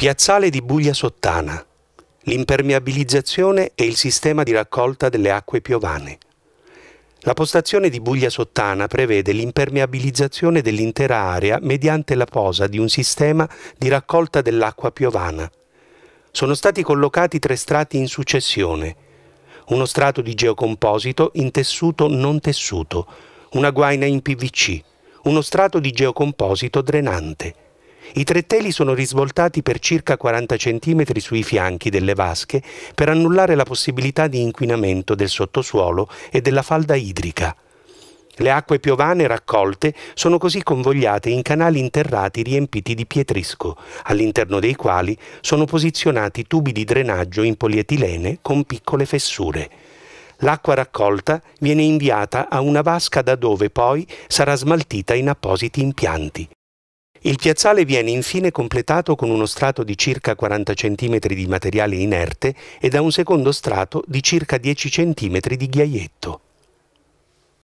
Piazzale di Buglia Sottana, l'impermeabilizzazione e il sistema di raccolta delle acque piovane. La postazione di Buglia Sottana prevede l'impermeabilizzazione dell'intera area mediante la posa di un sistema di raccolta dell'acqua piovana. Sono stati collocati tre strati in successione. Uno strato di geocomposito in tessuto non tessuto, una guaina in PVC, uno strato di geocomposito drenante. I tre teli sono risvoltati per circa 40 cm sui fianchi delle vasche per annullare la possibilità di inquinamento del sottosuolo e della falda idrica. Le acque piovane raccolte sono così convogliate in canali interrati riempiti di pietrisco, all'interno dei quali sono posizionati tubi di drenaggio in polietilene con piccole fessure. L'acqua raccolta viene inviata a una vasca da dove poi sarà smaltita in appositi impianti. Il piazzale viene infine completato con uno strato di circa 40 cm di materiale inerte e da un secondo strato di circa 10 cm di ghiaietto.